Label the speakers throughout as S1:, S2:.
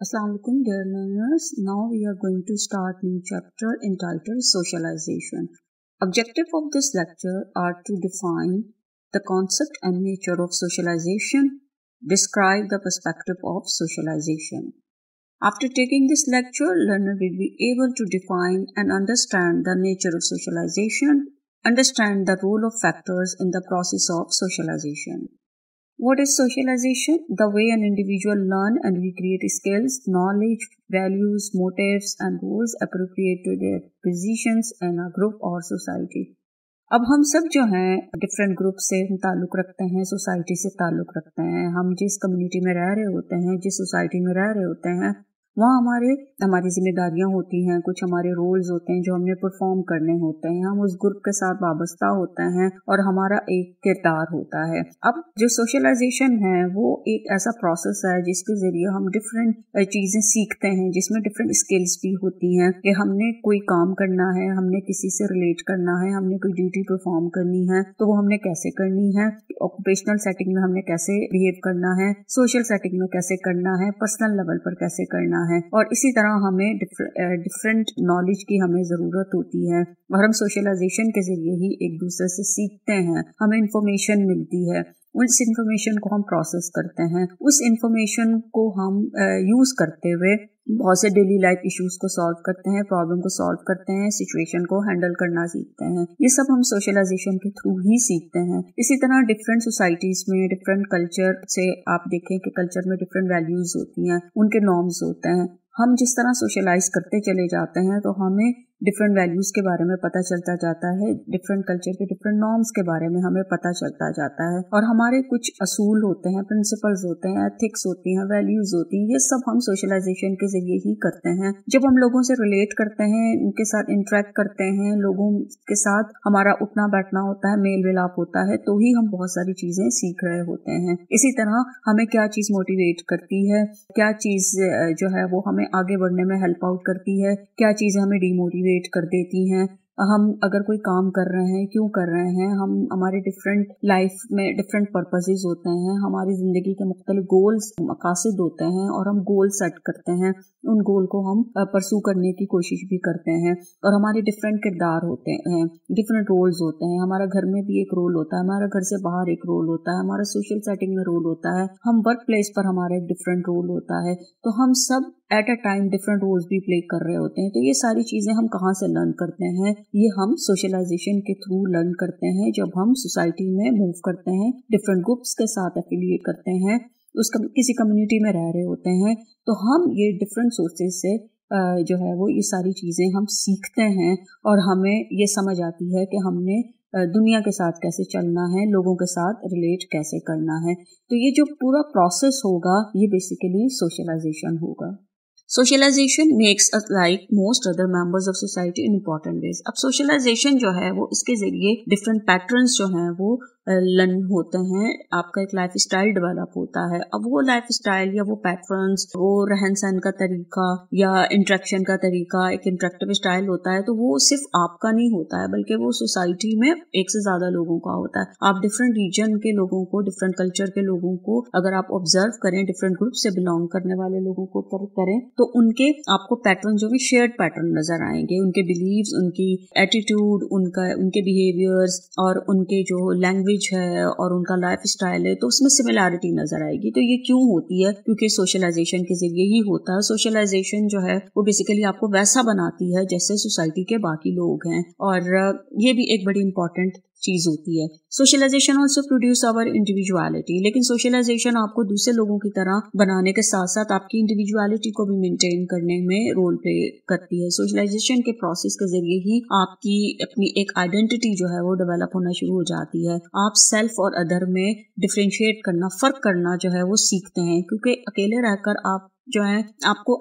S1: Assalamualaikum dear learners now we are going to start new chapter entitled socialization objective of this lecture are to define the concept and nature of socialization describe the perspective of socialization after taking this lecture learner will be able to define and understand the nature of socialization understand the role of factors in the process of socialization What is socialization? The way an individual learn and recreate skills, knowledge, values, motives and rules appropriate to their positions in a group or society. अब हम सब जो हैं different group से ताल्लुक़ रखते हैं society से ताल्लुक़ रखते हैं हम जिस कम्युनिटी में रह रहे होते हैं जिस सोसाइटी में रह रहे होते हैं वहाँ हमारे हमारी जिम्मेदारियाँ होती हैं कुछ हमारे रोल्स होते हैं जो हमने परफॉर्म करने होते हैं हम उस ग्रुप के साथ वाबस्ता होते हैं और हमारा एक किरदार होता है अब जो सोशलाइजेशन है वो एक ऐसा प्रोसेस है जिसके ज़रिए हम डिफरेंट चीज़ें सीखते हैं जिसमें डिफरेंट स्किल्स भी होती हैं कि हमने कोई काम करना है हमने किसी से रिलेट करना है हमने कोई ड्यूटी परफॉर्म करनी है तो वो हमने कैसे करनी है ऑक्यूपेशनल सेटिंग में हमने कैसे बिहेव करना है सोशल सेटिंग में कैसे करना है पर्सनल लेवल पर कैसे करना है है और इसी तरह हमें डिफरेंट नॉलेज की हमें ज़रूरत होती है और हम सोशलाइजेशन के ज़रिए ही एक दूसरे से सीखते हैं हमें इंफॉर्मेशन मिलती है उस इंफॉर्मेशन को हम प्रोसेस करते हैं उस इंफॉर्मेशन को हम यूज़ करते हुए बहुत से डेली लाइफ इश्यूज को सॉल्व करते हैं प्रॉब्लम को सॉल्व करते हैं सिचुएशन को हैंडल करना सीखते हैं ये सब हम सोशलाइजेशन के थ्रू ही सीखते हैं इसी तरह डिफरेंट सोसाइटीज में डिफरेंट कल्चर से आप देखें कि कल्चर में डिफरेंट वैल्यूज होती हैं उनके नॉर्म्स होते हैं हम जिस तरह सोशलाइज करते चले जाते हैं तो हमें डिफरेंट वैल्यूज़ के बारे में पता चलता जाता है डिफरेंट कल्चर के डिफरेंट नॉर्म्स के बारे में हमें पता चलता जाता है और हमारे कुछ असूल होते हैं प्रिंसिपल्स होते हैं एथिक्स होती हैं वैल्यूज़ होती हैं ये सब हम सोशलाइजेशन के जरिए ही करते हैं जब हम लोगों से रिलेट करते हैं उनके साथ इंटरेक्ट करते हैं लोगों के साथ हमारा उठना बैठना होता है मेल मिलाप होता है तो ही हम बहुत सारी चीज़ें सीख रहे होते हैं इसी तरह हमें क्या चीज़ मोटिवेट करती है क्या चीज़ जो है वो हमें आगे बढ़ने में हेल्प आउट करती है क्या चीज़ें हमें डीमोटिवेट मोटिवेट कर देती हैं हम अगर कोई काम कर रहे हैं क्यों कर रहे हैं हम हमारे डिफरेंट लाइफ में डिफरेंट पर्पजेज होते हैं हमारी ज़िंदगी के मुख्तलि गोल्स मकासद होते हैं और हम गोल सेट करते हैं उन गोल को हम परसू करने की कोशिश भी करते हैं और हमारे डिफरेंट किरदार होते हैं डिफरेंट रोल्स होते हैं हमारा घर में भी एक रोल होता है हमारा घर से बाहर एक रोल होता है हमारा सोशल सेटिंग में रोल होता है हम वर्क प्लेस पर हमारा एक डिफरेंट रोल होता है तो हम सब at a time different roles भी प्ले कर रहे होते हैं तो ये सारी चीज़ें हम कहाँ से लर्न करते हैं ये हम सोशलाइजेशन के थ्रू लर्न करते हैं जब हम सोसाइटी में मूव करते हैं डिफरेंट ग्रुप्स के साथ एफिलिएट करते हैं उस कम, किसी कम्युनिटी में रह रहे होते हैं तो हम ये डिफरेंट सोर्सेज से जो है वो ये सारी चीज़ें हम सीखते हैं और हमें ये समझ आती है कि हमने दुनिया के साथ कैसे चलना है लोगों के साथ रिलेट कैसे करना है तो ये जो पूरा प्रोसेस होगा ये बेसिकली सोशलाइजेशन होगा socialisation makes us like most other members of society in important ways अब सोशलाइजेशन जो है वो इसके जरिए डिफरेंट पैटर्न्स जो हैं वो लर्न होते हैं आपका एक लाइफ स्टाइल डेवलप होता है अब वो लाइफ स्टाइल या वो पैटर्न वो रहन सहन का तरीका या इंट्रैक्शन का तरीका एक इंट्रैक्टिव स्टाइल होता है तो वो सिर्फ आपका नहीं होता है बल्कि वो सोसाइटी में एक से ज्यादा लोगों का होता है आप डिफरेंट रीजन के लोगों को डिफरेंट कल्चर के लोगों को अगर आप ऑब्जर्व करें डिफरेंट ग्रुप से बिलोंग करने वाले लोगों को करें तो उनके आपको पैटर्न जो है शेयर्ड पैटर्न नजर आएंगे उनके बिलीव उनकी एटीट्यूड उनका उनके बिहेवियर्स और उनके जो लैंग्वेज एज है और उनका लाइफ स्टाइल है तो उसमें सिमिलैरिटी नजर आएगी तो ये क्यों होती है क्योंकि सोशलाइजेशन के जरिए ही होता है सोशलाइजेशन जो है वो बेसिकली आपको वैसा बनाती है जैसे सोसाइटी के बाकी लोग हैं और ये भी एक बड़ी इंपॉर्टेंट चीज होती है socialisation also produce our individuality लेकिन सोशलाइजेशन आपको दूसरे लोगों की तरह बनाने के साथ साथ आपकी इंडिविजुअलिटी को भी मेंटेन करने में रोल प्ले करती है सोशलाइजेशन के प्रोसेस के जरिए ही आपकी अपनी एक आइडेंटिटी जो है वो डेवलप होना शुरू हो जाती है आप सेल्फ और अदर में डिफ्रेंशिएट करना फर्क करना जो है वो सीखते हैं क्योंकि अकेले रहकर आप जो है आपको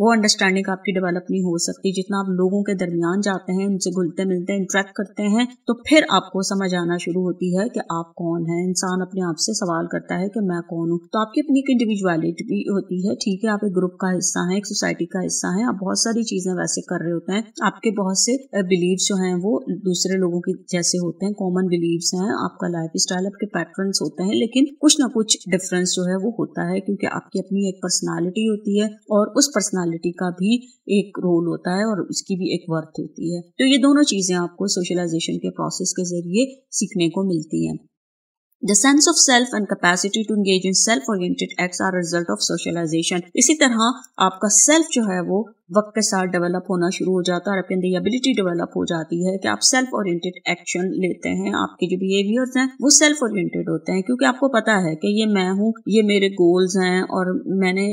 S1: वो अंडरस्टैंडिंग आपकी डेवलप नहीं हो सकती जितना आप लोगों के दरमियान जाते हैं उनसे घुलते मिलते हैं इंट्रैक्ट करते हैं तो फिर आपको समझ आना शुरू होती है कि आप कौन है इंसान अपने आप से सवाल करता है कि मैं कौन हूँ तो आपकी अपनी एक इंडिविजुअलिटी होती है ठीक है आप एक ग्रुप का हिस्सा है एक सोसाइटी का हिस्सा है आप बहुत सारी चीजें वैसे कर रहे होते हैं आपके बहुत से बिलीव जो है वो दूसरे लोगों के जैसे होते हैं कॉमन बिलीव है आपका लाइफ स्टाइल आपके पैटर्न होते हैं लेकिन कुछ ना कुछ डिफरेंस जो है वो होता है क्योंकि आपकी अपनी एक पर्सनैलिटी पर्सनालिटी होती है और उस पर्सनालिटी का भी एक रोल होता है और उसकी भी एक वर्थ होती है तो ये दोनों चीज़ें आपको सोशलाइजेशन के प्रोसेस के जरिए सीखने को मिलती हैं the sense of self and capacity to engage in self oriented acts are result of socialisation इसी तरह आपका सेल्फ जो है वो वक्त के साथ डेवलप होना शुरू हो जाता है और आपके अंदर एबिलिटी डेवलप हो जाती है कि आप सेल्फ ओरिएंटेड एक्शन लेते हैं आपके जो बिहेवियर्स हैं वो सेल्फ ओरिएंटेड होते हैं क्योंकि आपको पता है कि ये मैं हूँ ये मेरे गोल्स हैं और मैंने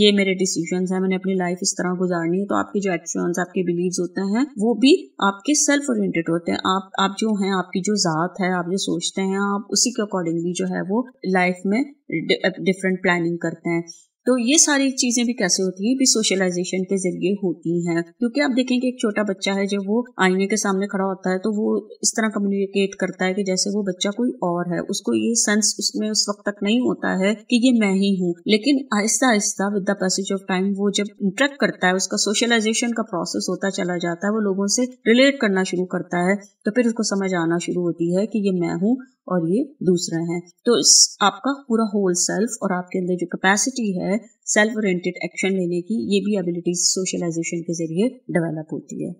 S1: ये मेरे डिसीजन है मैंने अपनी लाइफ इस तरह गुजारनी है तो आपके जो एक्शन आपके बिलीव होते हैं वो भी आपके सेल्फ ओरिएंटेड होते हैं आप आप जो हैं आपकी जो ज़ात है आप जो सोचते हैं आप उसी के अकॉर्डिंगली जो है वो लाइफ में डिफरेंट प्लानिंग करते हैं तो ये सारी चीजें भी कैसे होती है भी सोशलाइजेशन के जरिए होती हैं क्योंकि आप देखें कि एक छोटा बच्चा है जब वो आईने के सामने खड़ा होता है तो वो इस तरह कम्युनिकेट करता है कि जैसे वो बच्चा कोई और है उसको ये सेंस उसमें उस वक्त तक नहीं होता है कि ये मैं ही हूँ लेकिन आहिस्ता आहिस्ता with the passage of time वो जब इंट्रैक्ट करता है उसका सोशलाइजेशन का प्रोसेस होता चला जाता है वो लोगों से रिलेट करना शुरू करता है तो फिर उसको समझ आना शुरू होती है कि ये मैं हूँ और ये दूसरा है तो इस आपका पूरा होल सेल्फ और आपके अंदर जो कैपेसिटी है सेल्फ ओरिएंटेड एक्शन लेने की ये भी एबिलिटीज सोशलाइजेशन के जरिए डेवलप होती है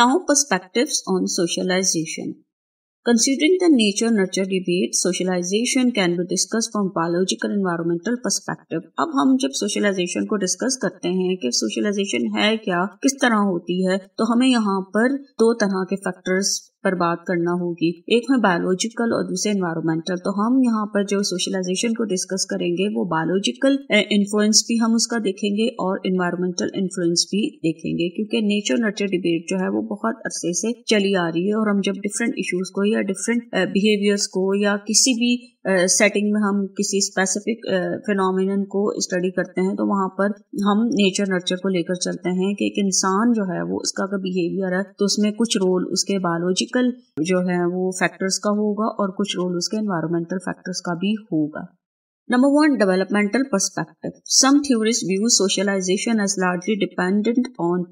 S1: now perspectives on socialisation Considering the nature nurture debate, socialization can be discussed from biological environmental perspective. अब हम जब socialization को discuss करते हैं कि socialization है क्या किस तरह होती है तो हमें यहाँ पर दो तरह के factors पर बात करना होगी एक में बायोलॉजिकल और दूसरे इन्वायरमेंटल तो हम यहाँ पर जो सोशलाइजेशन को डिस्कस करेंगे वो बायोलॉजिकल इन्फ्लुएंस भी हम उसका देखेंगे और इन्वायरमेंटल इन्फ्लुएंस भी देखेंगे क्योंकि नेचर नर्चर डिबेट जो है वो बहुत अरसे से चली आ रही है और हम जब डिफरेंट इशूज को या डिफरेंट बिहेवियर्स को या किसी भी सेटिंग में हम किसी स्पेसिफिक फिनोमिन को स्टडी करते हैं तो वहां पर हम नेचर नर्चर को लेकर चलते हैं कि एक इंसान जो है वो उसका अगर बिहेवियर है तो उसमें कुछ रोल उसके बायोलॉजिकल जो है वो फैक्टर्स का होगा और कुछ रोल उसके एनवायरमेंटल फैक्टर्स का भी होगा Number one, developmental perspective. Some theorists view socialization as largely dependent on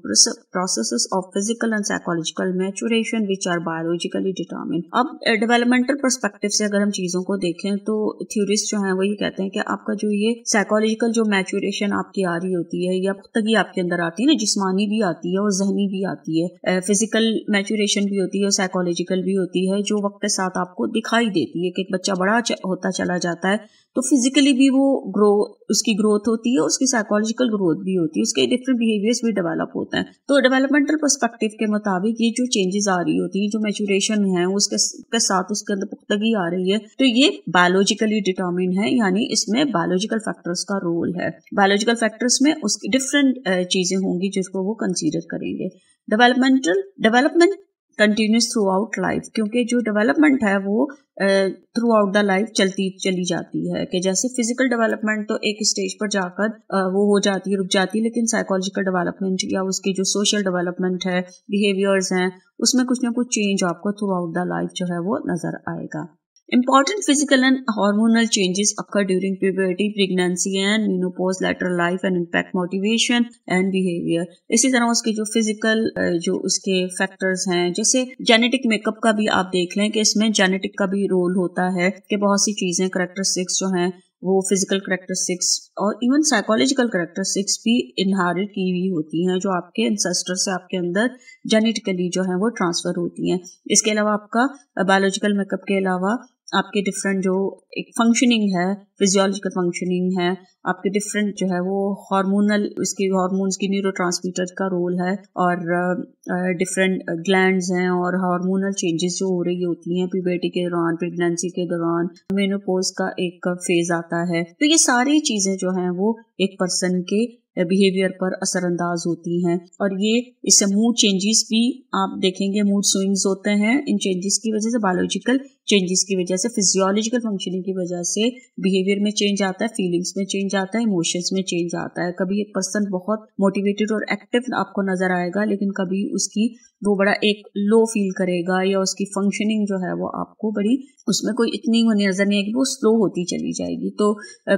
S1: processes of physical and psychological maturation which are biologically determined. अब developmental perspective से अगर हम चीजों को देखें तो theorists जो हैं वो ये कहते हैं कि आपका जो ये psychological जो maturation आपकी आ रही होती है या पुख्तगी आपके अंदर आती है ना जिसमानी भी आती है और जहनी भी आती है physical maturation भी होती है और psychological भी होती है जो वक्त के साथ आपको दिखाई देती है कि बच्चा बड़ा होता चला जाता है तो फिजिकली भी वो ग्रो उसकी ग्रोथ होती है उसकी साइकोलॉजिकल ग्रोथ भी होती है उसके डिफरेंट बिहेवियर्स भी डेवलप होते हैं तो डेवलपमेंटल परस्पेक्टिव के मुताबिक ये जो चेंजेस आ रही होती है जो मेचुरेशन है उसके के साथ उसके अंदर पुख्तगी आ रही है तो ये बायोलॉजिकली डिटर्मिन है यानी इसमें बायोलॉजिकल फैक्टर्स का रोल है बायोलॉजिकल फैक्टर्स में उसकी डिफरेंट चीजें होंगी जिसको वो कंसिडर करेंगे developmental development continuous throughout life क्योंकि जो डेवलपमेंट है वो थ्रू आउट द लाइफ चलती चली जाती है कि जैसे फिजिकल डेवलपमेंट तो एक स्टेज पर जाकर uh, वो हो जाती है रुक जाती है लेकिन साइकोलॉजिकल डेवलपमेंट या उसकी जो सोशल डेवलपमेंट है बिहेवियर्स हैं उसमें कुछ ना कुछ चेंज आपको थ्रू आउट द लाइफ जो है वो नज़र आएगा Important physical and hormonal changes occur during puberty, pregnancy and menopause, later life and impact motivation and behavior. इसी तरह उसके जो physical जो उसके factors हैं जैसे genetic makeup का भी आप देख लें कि इसमें genetic का भी role होता है कि बहुत सी चीजें करेक्टरिस्टिक्स जो हैं वो फिजिकल करेक्टर सिक्स और इवन साइकोलॉजिकल करेक्टर सिक्स भी इनहारिट की हुई होती हैं जो आपके इंसेस्टर से आपके अंदर जेनेटिकली जो है वो ट्रांसफर होती हैं इसके अलावा आपका बायोलॉजिकल मेकअप के अलावा आपके डिफरेंट जो एक फंक्शनिंग है फिजियोलॉजिकल फंक्शनिंग है आपके डिफरेंट जो है वो हार्मोनल उसकी हार्मोन्स की न्यूरो का रोल है और different uh, glands uh, uh, हैं और हार्मोनल चेंजेस जो हो रही होती हैं प्यूबर्टी के दौरान प्रेगनेंसी के दौरान मेनोपोज का एक फेज आता है तो ये सारी चीज़ें जो हैं वो एक पर्सन के बिहेवियर पर असरअंदाज होती हैं और ये इससे मूड चेंजेस भी आप देखेंगे मूड स्विंग्स होते हैं इन चेंजेस की वजह से बायोलॉजिकल चेंजेस की वजह से फिजियोलॉजिकल फंक्शनिंग की वजह से बिहेवियर में चेंज आता है फीलिंग्स में चेंज आता है इमोशंस में चेंज आता है कभी एक पर्सन बहुत मोटिवेटेड और एक्टिव आपको नजर आएगा लेकिन कभी उसकी वो बड़ा एक लो फील करेगा या उसकी फंक्शनिंग जो है वो आपको बड़ी उसमें कोई इतनी वो नजर नहीं आएगी वो स्लो होती चली जाएगी तो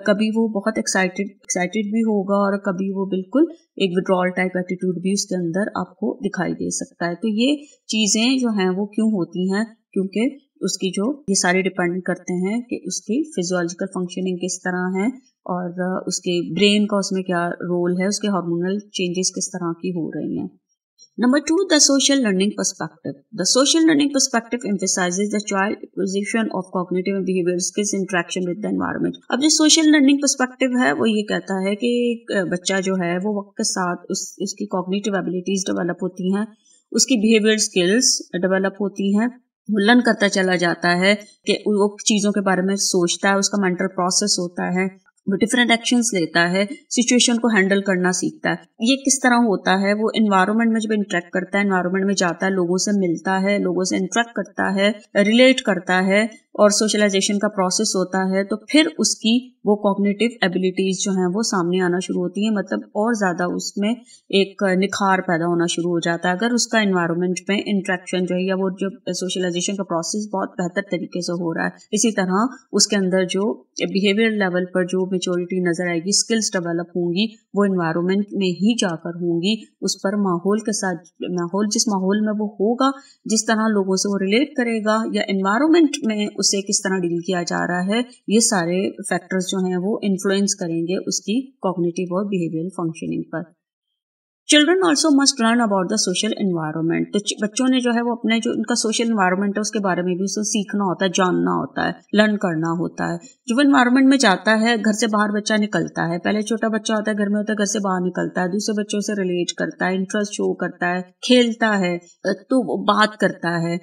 S1: कभी वो बहुत एक्साइटेड एक्साइटेड एक्साइटेड भी होगा और कभी वो बिल्कुल एक विड्रॉल टाइप एटीट्यूड भी उसके अंदर आपको दिखाई दे सकता है तो ये चीज़ें जो हैं वो क्यों होती हैं क्योंकि उसकी जो ये सारे डिपेंड करते हैं कि उसकी फिजियोलॉजिकल फंक्शनिंग किस तरह है और उसके ब्रेन का उसमें क्या रोल है उसके हार्मोनल चेंजेस किस तरह की हो रही हैं Number two, the social learning perspective. The social learning perspective emphasizes the child acquisition of cognitive and behavioral skills interaction with the environment. अब जो social learning perspective है वो ये कहता है कि बच्चा जो है वो वक्त के साथ उस उसकी cognitive abilities develop होती हैं उसकी behavioral skills develop होती हैं लर्न करता चला जाता है कि वो चीज़ों के बारे में सोचता है उसका मेंटल प्रोसेस होता है डिफरेंट एक्शंस लेता है सिचुएशन को हैंडल करना सीखता है ये किस तरह होता है वो इन्वायरमेंट में जब इंट्रैक्ट करता है इन्वायरमेंट में जाता है लोगों से मिलता है लोगों से इंट्रैक्ट करता है रिलेट करता है और सोशलाइजेशन का प्रोसेस होता है तो फिर उसकी वो कॉग्निटिव एबिलिटीज़ जो हैं वो सामने आना शुरू होती हैं मतलब और ज़्यादा उसमें एक निखार पैदा होना शुरू हो जाता है अगर उसका इन्वायरमेंट में इंट्रैक्शन जो है या वो जो सोशलाइजेशन का प्रोसेस बहुत बेहतर तरीके से हो रहा है इसी तरह उसके अंदर जो बिहेवियर लेवल पर जो मेचोरिटी नज़र आएगी स्किल्स डेवलप होंगी वो इन्वायरमेंट में ही जाकर होंगी उस पर माहौल के साथ माहौल जिस माहौल में वो होगा जिस तरह लोगों से वो रिलेट करेगा या इन्वायरमेंट में उसे किस तरह डील किया जा रहा है ये सारे फैक्टर्स जो हैं वो इन्फ्लुएंस करेंगे उसकी कॉग्निटिव और बिहेवियरल फंक्शनिंग पर children also must learn about the social environment तो बच्चों ने जो है वो अपने जो उनका सोशल इन्वायरमेंट है उसके बारे में भी उसको सीखना होता है जानना होता है लर्न करना होता है जो वो इन्वायरमेंट में जाता है घर से बाहर बच्चा निकलता है पहले छोटा बच्चा होता है घर में होता है घर से बाहर निकलता है दूसरे बच्चों से रिलेट करता है इंटरेस्ट शो करता है खेलता है तो वो बात करता है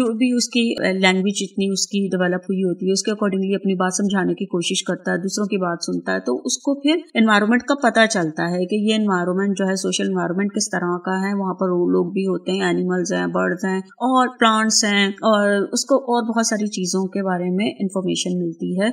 S1: जो भी उसकी लैंग्वेज जितनी उसकी डेवलप हुई होती है उसके अकॉर्डिंगली अपनी बात समझाने की कोशिश करता है दूसरों की बात सुनता है तो उसको फिर इन्वायरमेंट का पता चलता है कि ये इन्वायरमेंट जो है सोशल इन्वायरमेंट किस तरह का है वहाँ पर लोग भी होते हैं एनिमल्स हैं बर्ड्स हैं और प्लांट्स हैं और उसको और बहुत सारी चीज़ों के बारे में इंफॉर्मेशन मिलती है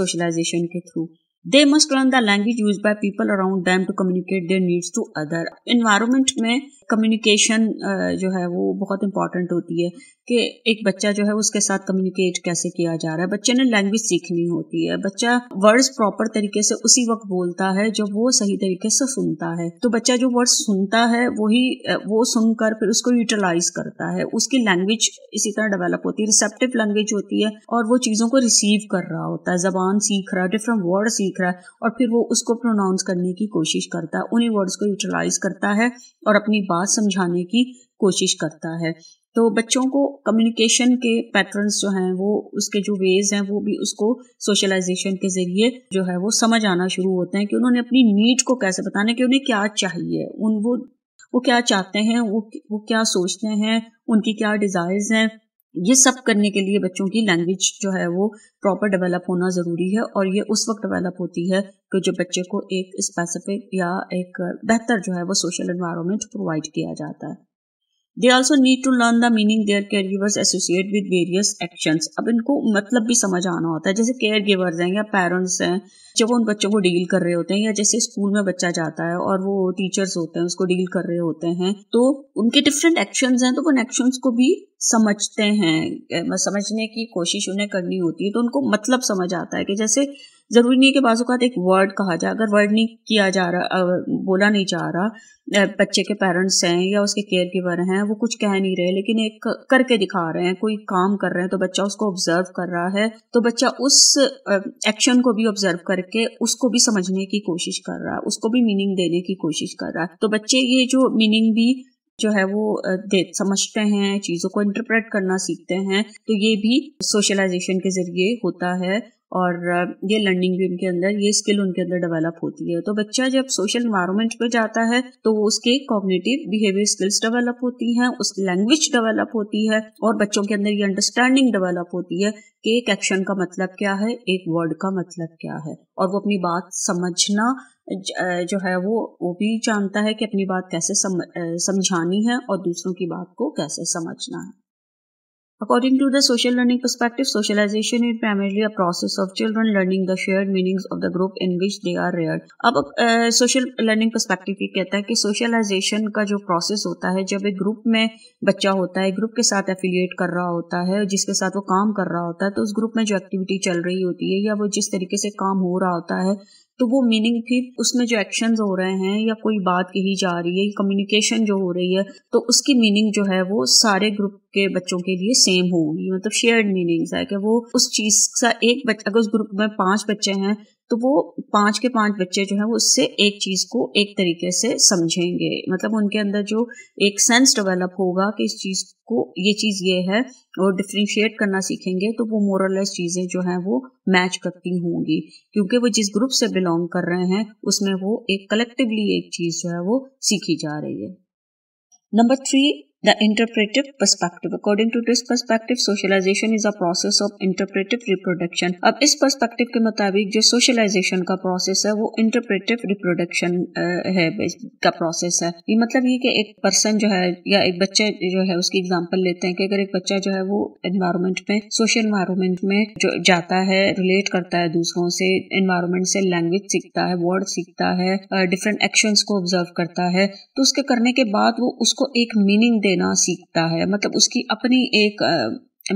S1: सोशलाइजेशन के through they must learn the language use by people around them to communicate their needs to other environment में कम्युनिकेशन uh, जो है वो बहुत इंपॉर्टेंट होती है कि एक बच्चा जो है उसके साथ कम्युनिकेट कैसे किया जा रहा है बच्चे ने लैंग्वेज सीखनी होती है बच्चा वर्ड्स प्रॉपर तरीके से उसी वक्त बोलता है जब वो सही तरीके से सुनता है तो बच्चा जो वर्ड्स सुनता है वही uh, वो सुनकर फिर उसको यूटिलाइज करता है उसकी लैंग्वेज इसी तरह डेवलप होती है रिसेप्टिव लैंग्वेज होती है और वो चीज़ों को रिसीव कर रहा होता है जबान सीख रहा है डिफरेंट वर्ड सीख रहा है और फिर वो उसको प्रोनाउंस करने की कोशिश करता है उन्हीं वर्ड्स को यूटिलाइज करता है और अपनी बात बात समझाने की कोशिश करता है तो बच्चों को कम्युनिकेशन के पैटर्न्स जो हैं वो उसके जो वेज हैं वो भी उसको सोशलाइजेशन के जरिए जो है वो समझ आना शुरू होते हैं कि उन्होंने अपनी नीड को कैसे बताने कि उन्हें क्या चाहिए उन वो वो क्या चाहते हैं वो वो क्या सोचते हैं उनकी क्या डिज़ायर्स हैं ये सब करने के लिए बच्चों की लैंग्वेज जो है वो प्रॉपर डेवलप होना ज़रूरी है और ये उस वक्त डेवलप होती है कि जो बच्चे को एक स्पेसिफिक या एक बेहतर जो है वो सोशल इन्वायरमेंट प्रोवाइड किया जाता है they also need to learn the meaning their care givers associate with various actions अब इनको मतलब भी समझ आना होता है जैसे केयर गिवर्स हैं या पेरेंट्स हैं जब वो उन बच्चों को डील कर रहे होते हैं या जैसे स्कूल में बच्चा जाता है और वो टीचर्स होते हैं उसको डील कर रहे होते हैं तो उनके डिफरेंट एक्शंस हैं तो उन एक्शंस को भी समझते हैं समझने की कोशिश उन्हें करनी होती है तो उनको मतलब समझ आता है कि जैसे ज़रूरी नहीं है कि का एक वर्ड कहा जाए अगर वर्ड नहीं किया जा रहा बोला नहीं जा रहा बच्चे के पेरेंट्स हैं या उसके केयर गिवर हैं वो कुछ कह नहीं रहे लेकिन एक करके दिखा रहे हैं कोई काम कर रहे हैं तो बच्चा उसको ऑब्जर्व कर रहा है तो बच्चा उस एक्शन को भी ऑब्जर्व करके उसको भी समझने की कोशिश कर रहा है उसको भी मीनिंग देने की कोशिश कर रहा है तो बच्चे ये जो मीनिंग भी जो है वो दे समझते हैं चीज़ों को इंटरप्रेट करना सीखते हैं तो ये भी सोशलाइजेशन के जरिए होता है और ये लर्निंग भी उनके अंदर ये स्किल उनके अंदर डेवलप होती है तो बच्चा जब सोशल इन्वायरमेंट पे जाता है तो वो उसके कॉग्निटिव बिहेवियर स्किल्स डेवलप होती हैं उस लैंग्वेज डेवलप होती है और बच्चों के अंदर ये अंडरस्टैंडिंग डेवलप होती है कि एक एक्शन का मतलब क्या है एक वर्ड का मतलब क्या है और वो अपनी बात समझना जो है वो वो भी जानता है कि अपनी बात कैसे समझानी है और दूसरों की बात को कैसे समझना है According to the social learning perspective, socialization is primarily a process of children learning the shared meanings of the group in which they are reared. अब uh, social learning perspective ये कहता है कि socialization का जो process होता है जब एक group में बच्चा होता है group के साथ affiliate कर रहा होता है जिसके साथ वो काम कर रहा होता है तो उस group में जो activity चल रही होती है या वो जिस तरीके से काम हो रहा होता है तो वो मीनिंग फिर उसमें जो एक्शन हो रहे हैं या कोई बात कही जा रही है कम्युनिकेशन जो हो रही है तो उसकी मीनिंग जो है वो सारे ग्रुप के बच्चों के लिए सेम होगी मतलब शेयर्ड मीनिंग्स है कि वो उस चीज़ का एक बच्चा अगर उस ग्रुप में पांच बच्चे हैं तो वो पांच के पांच बच्चे जो है वो उससे एक चीज़ को एक तरीके से समझेंगे मतलब उनके अंदर जो एक सेंस डेवलप होगा कि इस चीज़ को ये चीज़ ये है और डिफ्रेंशिएट करना सीखेंगे तो वो मोरलेस चीज़ें जो है वो मैच करती होंगी क्योंकि वो जिस ग्रुप से बिलोंग कर रहे हैं उसमें वो एक कलेक्टिवली एक चीज़ जो है वो सीखी जा रही है number three The interpretive perspective. According to this perspective, socialization is a process of interpretive reproduction. ab is perspective ke mutabik jo socialization ka process hai wo interpretive reproduction uh, hai ka process hai ye matlab ye ki ek person jo hai ya ek bachcha jo hai uski example lete hain ki agar ek bachcha jo hai wo environment में social environment mein jo jata hai relate karta hai dusron se environment se language सीखता hai word hai uh, different actions ko observe karta hai to uske karne ke baad wo usko ek meaning देना सीखता है मतलब उसकी अपनी एक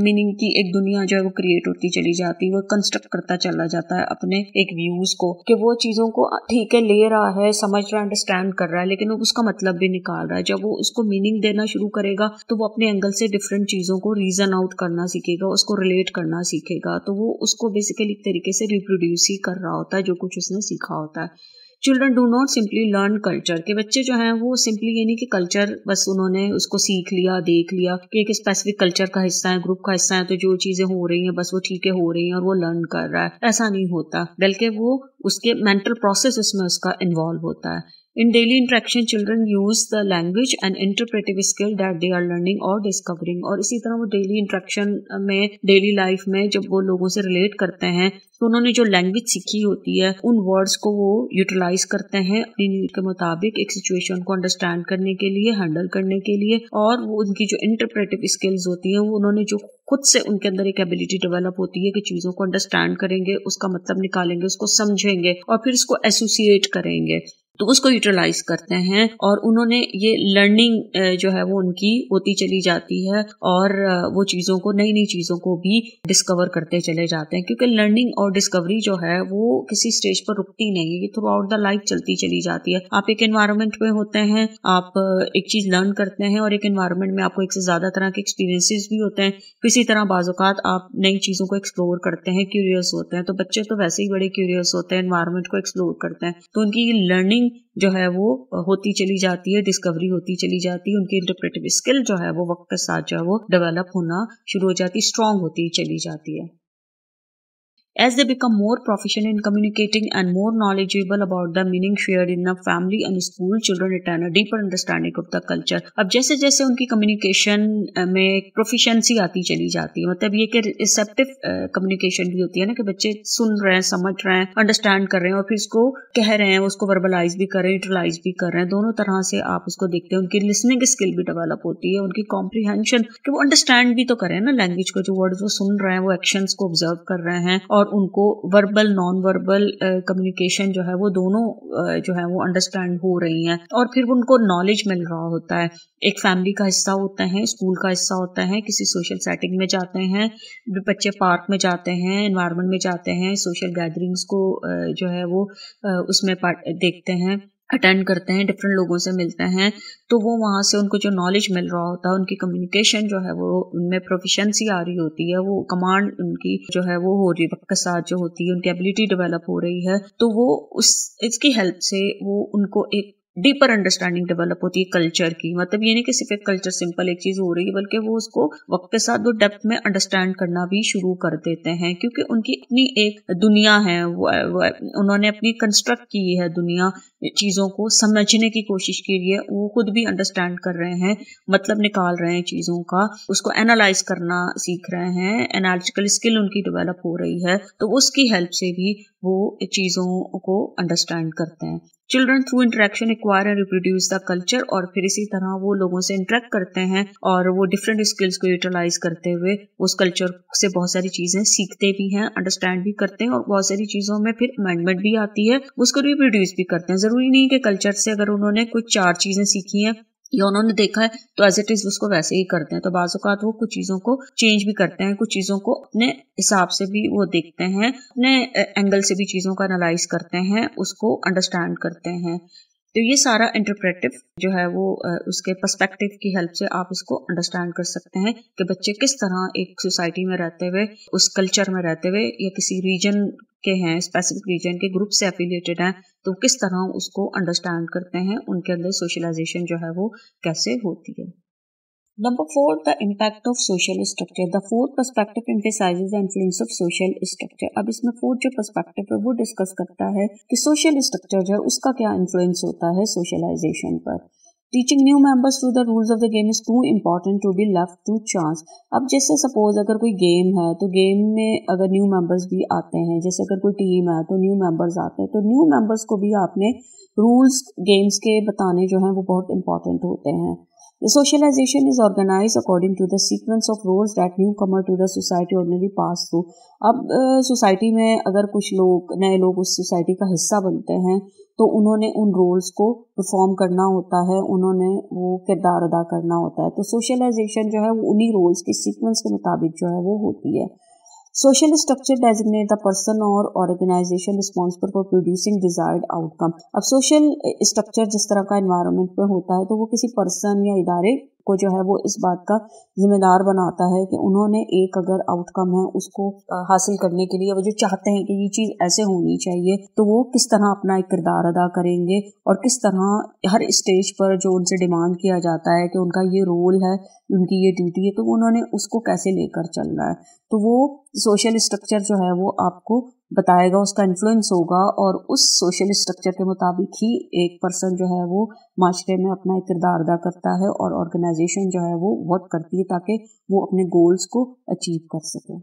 S1: meaning की एक दुनिया जो है वो क्रिएट होती चली जाती है वो कंस्ट्रक्ट करता चला जाता है अपने एक व्यूज को कि वो चीज़ों को ठीक है ले रहा है समझ रहा है अंडरस्टैंड कर रहा है लेकिन वो उसका मतलब भी निकाल रहा है जब वो उसको मीनिंग देना शुरू करेगा तो वो अपने एंगल से डिफरेंट चीज़ों को रीजन आउट करना सीखेगा उसको रिलेट करना सीखेगा तो वो उसको बेसिकली एक तरीके से रिप्रोड्यूस ही कर रहा होता है जो कुछ उसने सीखा होता है children do not simply learn culture के बच्चे जो हैं वो सिंपली ये नहीं कि कल्चर बस उन्होंने उसको सीख लिया देख लिया कि एक स्पेसिफिक कल्चर का हिस्सा है ग्रुप का हिस्सा है तो जो चीजें हो रही हैं बस वो ठीक है हो रही हैं और वो लर्न कर रहा है ऐसा नहीं होता बल्कि वो उसके मेंटल प्रोसेस उसमें उसका इन्वॉल्व होता है In daily interaction, children use the language and interpretive skill that they are learning or discovering. और इसी तरह वो daily interaction में daily life में जब वो लोगों से relate करते हैं तो उन्होंने जो लैंग्वेज सीखी होती है उन वर्ड्स को वो utilize करते हैं अपनी नीड के मुताबिक एक सिचुएशन को अंडरस्टैंड करने के लिए हैंडल करने के लिए और वो उनकी जो इंटरप्रेटिव स्किल्स होती हैं वो उन्होंने जो खुद से उनके अंदर एक एबिलिटी डेवलप होती है कि चीज़ों को अंडरस्टैंड करेंगे उसका मतलब निकालेंगे उसको समझेंगे और फिर इसको एसोसिएट करेंगे तो उसको यूटिलाइज करते हैं और उन्होंने ये लर्निंग जो है वो उनकी होती चली जाती है और वो चीज़ों को नई नई चीज़ों को भी डिस्कवर करते चले जाते हैं क्योंकि लर्निंग और डिस्कवरी जो है वो किसी स्टेज पर रुकती नहीं है ये थ्रू आउट द लाइफ चलती चली जाती है आप एक एनवायरमेंट में होते हैं आप एक चीज़ लर्न करते हैं और एक एनवायरमेंट में आपको एक से ज़्यादा तरह के एक्सपीरियंसिस भी होते हैं किसी तरह बाज़ात आप नई चीज़ों को एक्सप्लोर करते हैं क्यूरियस होते हैं तो बच्चे तो वैसे ही बड़े क्यूरियस होते हैं एनवायरमेंट को एक्सप्लोर करते हैं तो उनकी लर्निंग रीडिंग जो है वो होती चली जाती है डिस्कवरी होती चली जाती है उनकी इंटरप्रेटिव स्किल जो है वो वक्त के साथ जो है वो डेवलप होना शुरू हो जाती है स्ट्रांग होती चली जाती है As they become more proficient in communicating and more knowledgeable about the meaning shared in a family and school, children attain a deeper understanding of the culture. अब जैसे जैसे उनकी कम्युनिकेशन में प्रोफिशंसी आती चली जाती है मतलब ये कि रिसेप्टिव कम्युनिकेशन भी होती है ना कि बच्चे सुन रहे हैं समझ रहे हैं अंडरस्टैंड कर रहे हैं और फिर उसको कह रहे हैं उसको वर्बलाइज भी कर रहे हैं यूटिलाइज भी कर रहे हैं दोनों तरह से आप उसको देखते हैं उनकी लिसनिंग स्किल भी डेवलप होती है उनकी कॉम्प्रीहेंशन कि वो अंडरस्टैंड भी तो कर रहे हैं ना लैंग्वेज को जो वर्ड वो सुन रहे हैं वो एक्शन को ऑब्जर्व कर रहे हैं और और उनको वर्बल नॉन वर्बल कम्युनिकेशन जो है वो दोनों uh, जो है वो अंडरस्टैंड हो रही हैं और फिर उनको नॉलेज मिल रहा होता है एक फैमिली का हिस्सा होता है स्कूल का हिस्सा होता है किसी सोशल सेटिंग में जाते हैं बच्चे पार्क में जाते हैं इन्वायरमेंट में जाते हैं सोशल गैदरिंग्स को uh, जो है वो uh, उसमें देखते हैं अटेंड करते हैं डिफरेंट लोगों से मिलते हैं तो वो वहाँ से उनको जो नॉलेज मिल रहा होता है उनकी कम्युनिकेशन जो है वो उनमें प्रोफिशेंसी आ रही होती है वो कमांड उनकी जो है वो हो रही है साथ जो होती है उनकी एबिलिटी डेवलप हो रही है तो वो उस इसकी हेल्प से वो उनको एक डीपर अंडरस्टैंडिंग डेवलप होती है कल्चर की मतलब ये नहीं कि सिर्फ एक कल्चर सिंपल एक चीज हो रही है बल्कि वो उसको वक्त के साथ वो डेप्थ में अंडरस्टैंड करना भी शुरू कर देते हैं क्योंकि उनकी अपनी एक दुनिया है वो, वो उन्होंने अपनी कंस्ट्रक्ट की है दुनिया चीज़ों को समझने की कोशिश की रही है वो खुद भी अंडरस्टैंड कर रहे हैं मतलब निकाल रहे हैं चीज़ों का उसको एनालाइज करना सीख रहे हैं एनालिटिकल स्किल उनकी डेवलप हो रही है तो उसकी हेल्प से भी वो चीज़ों को अंडरस्टैंड करते हैं children through interaction acquire and reproduce the culture और फिर इसी तरह वो लोगों से इंटरेक्ट करते हैं और वो डिफरेंट स्किल्स को यूटिलाइज करते हुए उस कल्चर से बहुत सारी चीज़ें सीखते भी हैं अंडरस्टैंड भी करते हैं और बहुत सारी चीज़ों में फिर अमेंडमेंट भी आती है उसको रिप्रोड्यूस भी करते हैं ज़रूरी नहीं कि कल्चर से अगर उन्होंने कुछ चार चीज़ें सीखी हैं या उन्होंने देखा है तो एज इट इज उसको वैसे ही करते हैं तो बाज़ात वो कुछ चीज़ों को चेंज भी करते हैं कुछ चीज़ों को अपने हिसाब से भी वो देखते हैं अपने एंगल से भी चीज़ों का एनालाइज करते हैं उसको अंडरस्टैंड करते हैं तो ये सारा इंटरप्रेटिव जो है वो उसके पर्सपेक्टिव की हेल्प से आप इसको अंडरस्टैंड कर सकते हैं कि बच्चे किस तरह एक सोसाइटी में रहते हुए उस कल्चर में रहते हुए या किसी रीजन के हैं स्पेसिफिक रीजन के ग्रुप से एफिलिएटेड हैं तो किस तरह उसको अंडरस्टैंड करते हैं उनके अंदर सोशलाइजेशन जो है वो कैसे होती है number four the impact of social structure the fourth perspective emphasize the influence of social structure अब इसमें फोर्थ जो परस्पेक्टिव है वो डिस्कस करता है कि सोशल स्ट्रक्चर जो है उसका क्या इन्फ्लुएंस होता है सोशलाइजेशन पर teaching new members to the rules of the game is too important to be left to chance अब जैसे सपोज अगर कोई गेम है तो गेम में अगर न्यू मेंबर्स भी आते हैं जैसे अगर कोई टीम है तो न्यू मेंबर्स आते हैं तो न्यू मेंबर्स को भी आपने रूल्स गेम्स के बताने जो हैं वो बहुत इंपॉर्टेंट होते हैं The socialization is organized according to the sequence of roles that newcomer to the society ordinarily pass through. अब सोसाइटी uh, में अगर कुछ लोग नए लोग उस सोसाइटी का हिस्सा बनते हैं तो उन्होंने उन रोल्स को परफॉर्म करना होता है उन्होंने वो किरदार अदा करना होता है तो सोशलाइजेशन जो है वो उन्हीं रोल्स के सीक्वेंस के मुताबिक जो है वो होती है social structure designate the person और organization responsible for producing desired outcome अब सोशल स्ट्रक्चर जिस तरह का इन्वायरमेंट पर होता है तो वो किसी पर्सन या इदारे को जो है वो इस बात का जिम्मेदार बनाता है कि उन्होंने एक अगर आउटकम है उसको हासिल करने के लिए वो जो चाहते हैं कि ये चीज़ ऐसे होनी चाहिए तो वो किस तरह अपना एक किरदार अदा करेंगे और किस तरह हर स्टेज पर जो उनसे डिमांड किया जाता है कि उनका ये रोल है उनकी ये ड्यूटी है तो उन्होंने उसको कैसे लेकर चलना है तो वो सोशल स्ट्रक्चर जो है वो आपको बताएगा उसका इन्फ्लुएंस होगा और उस सोशल स्ट्रक्चर के मुताबिक ही एक पर्सन जो है वो माशरे में अपना एक किरदार अदा करता है और ऑर्गेनाइजेशन जो है वो वर्क करती है ताकि वो अपने गोल्स को अचीव कर सके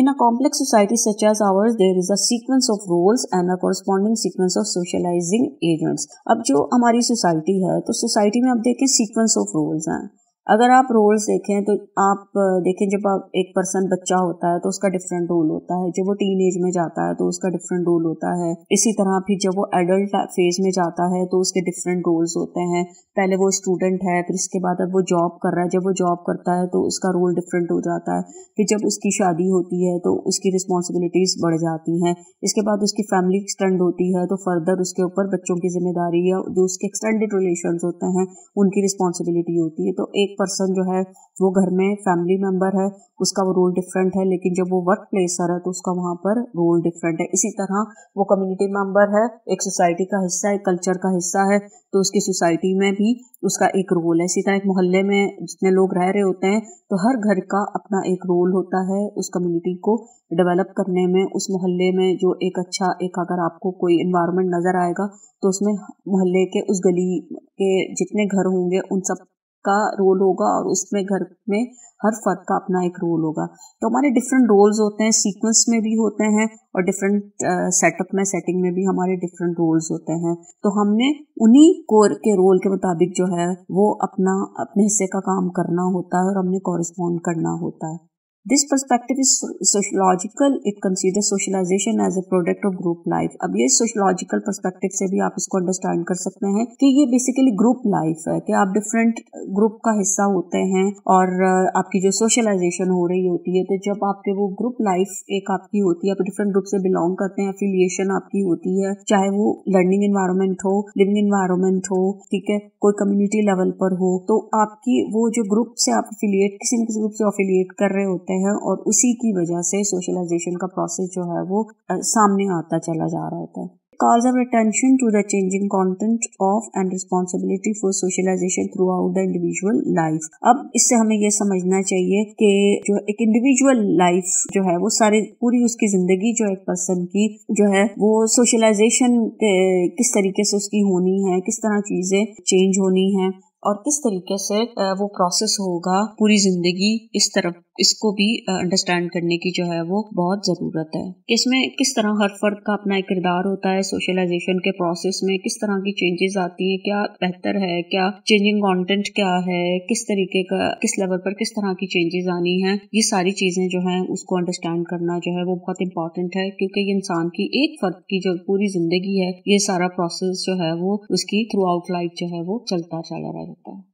S1: in a complex society such as ours, there is a sequence of roles and a corresponding sequence of socializing agents अब जो हमारी सोसाइटी है तो सोसाइटी में आप देखें सीक्वेंस ऑफ रोल्स हैं अगर आप रोल्स देखें तो आप देखें जब आप एक पर्सन बच्चा होता है तो उसका डिफरेंट रोल होता है जब वो टीन एज में जाता है तो उसका डिफरेंट रोल होता है इसी तरह फिर जब वो एडल्ट फेज में जाता है तो उसके डिफरेंट रोल्स होते हैं पहले वो स्टूडेंट है फिर इसके बाद अब वो जॉब कर रहा है जब वो जॉब करता है तो उसका रोल डिफरेंट हो जाता है फिर जब उसकी शादी होती है तो उसकी रिस्पॉन्सिबिलिटीज़ बढ़ जाती हैं इसके बाद उसकी फैमिली एक्सटेंड होती है तो फर्दर उसके ऊपर बच्चों की जिम्मेदारी या जो उसके एक्सटेंडेड रिलेशन होते हैं उनकी रिस्पॉन्सिबिलिटी होती है तो एक एक पर्सन जो है वो घर में फैमिली मेम्बर है उसका वो रोल डिफरेंट है लेकिन जब वो वर्क प्लेस पर है तो उसका वहाँ पर रोल डिफरेंट है इसी तरह वो कम्युनिटी मेम्बर है एक सोसाइटी का हिस्सा है एक कल्चर का हिस्सा है तो उसकी सोसाइटी में भी उसका एक रोल है इसी तरह एक मोहल्ले में जितने लोग रह रहे होते हैं तो हर घर का अपना एक रोल होता है उस कम्युनिटी को डेवलप करने में उस मोहल्ले में जो एक अच्छा एक अगर आपको कोई इन्वायरमेंट नज़र आएगा तो उसमें मोहल्ले के उस गली के जितने घर होंगे उन सब का रोल होगा और उसमें घर में हर फर्द का अपना एक रोल होगा तो हमारे डिफरेंट रोल्स होते हैं सीक्वेंस में भी होते हैं और डिफरेंट सेटअप uh, में सेटिंग में भी हमारे डिफरेंट रोल्स होते हैं तो हमने उन्हीं कोर के रोल के मुताबिक जो है वो अपना अपने हिस्से का काम करना होता है और हमने कॉरिस्पॉन्ड करना होता है this perspective is sociological it consider socialization as a product of group life अब ये सोशलॉजिकल परस्पेक्टिव से भी आप इसको अंडरस्टैंड कर सकते हैं कि ये बेसिकली ग्रुप लाइफ है कि आप डिफरेंट ग्रुप का हिस्सा होते हैं और आपकी जो सोशलाइजेशन हो रही होती है तो जब आपके वो ग्रुप लाइफ एक आपकी होती है आप डिफरेंट ग्रुप से बिलोंग करते हैं अफिलियशन आपकी होती है चाहे वो लर्निंग इन्वायरमेंट हो लिविंग इन्वायरमेंट हो ठीक है कोई कम्युनिटी लेवल पर हो तो आपकी वो जो ग्रुप से आप अफिलियट किसी न किसी ग्रुप से अफिलियट कर रहे होते हैं करते हैं और उसी की वजह से सोशलाइजेशन का प्रोसेस जो है वो सामने आता चला जा रहा होता है calls attention to the changing content of and responsibility for socialization throughout the individual life अब इससे हमें यह समझना चाहिए कि जो एक इंडिविजुअल लाइफ जो है वो सारे पूरी उसकी जिंदगी जो एक पर्सन की जो है वो सोशलाइजेशन किस तरीके से उसकी होनी है किस तरह चीजें चेंज होनी है और किस तरीके से वो प्रोसेस होगा पूरी जिंदगी इस तरफ इसको भी अंडरस्टैंड करने की जो है वो बहुत ज़रूरत है कि इसमें किस तरह हर फर्द का अपना एक किरदार होता है सोशलाइजेशन के प्रोसेस में किस तरह की चेंजेस आती हैं क्या बेहतर है क्या चेंजिंग कंटेंट क्या है किस तरीके का किस लेवल पर किस तरह की चेंजेस आनी है ये सारी चीज़ें जो हैं उसको अंडरस्टैंड करना जो है वो बहुत इंपॉर्टेंट है क्योंकि इंसान की एक फर्द की जो पूरी ज़िंदगी है ये सारा प्रोसेस जो है वो उसकी थ्रू आउट लाइफ जो है वो चलता चला रहता है